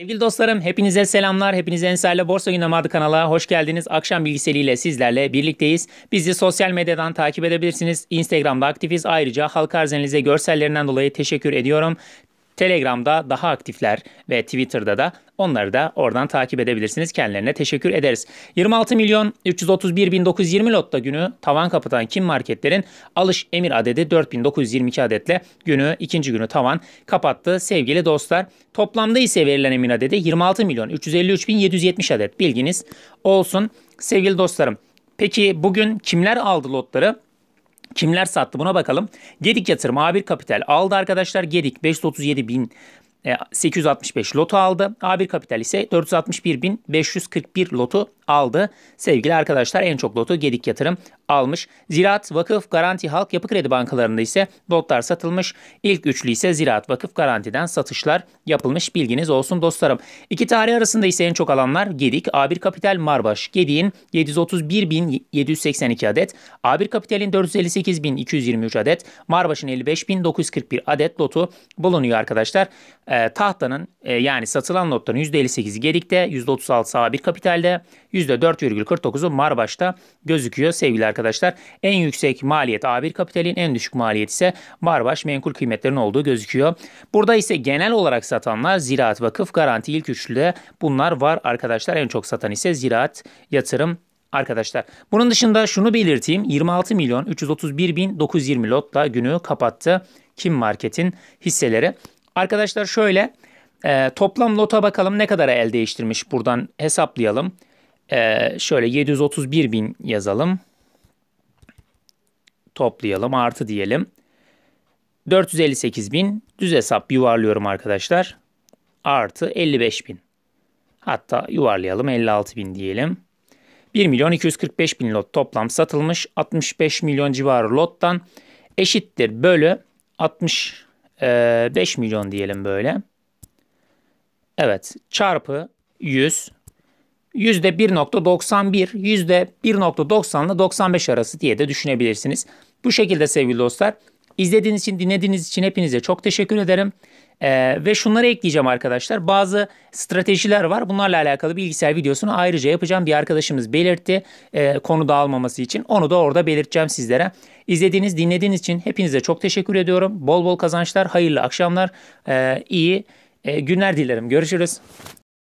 Sevgili dostlarım, hepinize selamlar. Hepinize Enser'le Borsa Gündemi adı kanala hoş geldiniz. Akşam bilgiseliyle sizlerle birlikteyiz. Bizi sosyal medyadan takip edebilirsiniz. Instagram'da aktifiz. Ayrıca halka arz görsellerinden dolayı teşekkür ediyorum. Telegram'da daha aktifler ve Twitter'da da onları da oradan takip edebilirsiniz. Kendilerine teşekkür ederiz. 26 milyon 331 bin 920 lotta günü tavan kapatan kim marketlerin alış emir adedi 4922 adetle günü ikinci günü tavan kapattı sevgili dostlar. Toplamda ise verilen emir adedi 26 milyon 353 bin 770 adet bilginiz olsun sevgili dostlarım. Peki bugün kimler aldı lotları? Kimler sattı buna bakalım. Gedik Yatırım A1 Kapital aldı arkadaşlar. Gedik 537 bin 865 e, lotu aldı. A1 Kapital ise 461.541 lotu aldı. Sevgili arkadaşlar en çok lotu Gedik Yatırım almış. Ziraat, Vakıf, Garanti, Halk, Yapı Kredi bankalarında ise lotlar satılmış. İlk üçlü ise Ziraat, Vakıf, Garanti'den satışlar yapılmış. Bilginiz olsun dostlarım. İki tarih arasında ise en çok alanlar Gedik, A1 Kapital, Marbaş, Gedik'in 731.782 adet, A1 Kapital'in 458.223 adet, Marbaş'ın 55.941 adet lotu bulunuyor arkadaşlar. E, tahtanın e, yani satılan lotların %58'i Gedik'te, %36'sı A1 Kapital'de, %4,49'u Marbaş'ta gözüküyor sevgili arkadaşlar. En yüksek maliyet A1 Kapital'in en düşük maliyet ise Marbaş menkul kıymetlerin olduğu gözüküyor. Burada ise genel olarak satanlar Ziraat Vakıf Garanti ilk üçlüde bunlar var arkadaşlar. En çok satan ise Ziraat Yatırım arkadaşlar. Bunun dışında şunu belirteyim. 26 milyon 331 bin 920 lotla günü kapattı Kim Market'in hisseleri. Arkadaşlar şöyle e, toplam lota bakalım ne kadar el değiştirmiş buradan hesaplayalım. Ee, şöyle 731 bin yazalım. Toplayalım artı diyelim. 458 bin düz hesap yuvarlıyorum arkadaşlar. Artı 55 bin. Hatta yuvarlayalım 56 bin diyelim. 1 milyon 245 bin lot toplam satılmış. 65 milyon civarı lottan eşittir bölü 65 e, milyon diyelim böyle. Evet çarpı 100 %1.91, %1.90 ile 95 arası diye de düşünebilirsiniz. Bu şekilde sevgili dostlar. İzlediğiniz için, dinlediğiniz için hepinize çok teşekkür ederim. Ee, ve şunları ekleyeceğim arkadaşlar. Bazı stratejiler var. Bunlarla alakalı bilgisayar videosunu ayrıca yapacağım. Bir arkadaşımız belirtti e, konu dağılmaması için. Onu da orada belirteceğim sizlere. İzlediğiniz, dinlediğiniz için hepinize çok teşekkür ediyorum. Bol bol kazançlar, hayırlı akşamlar, e, iyi e, günler dilerim. Görüşürüz.